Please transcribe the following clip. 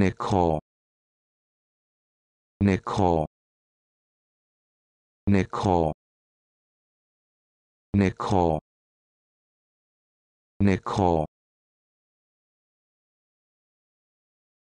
neko neko neko neko neko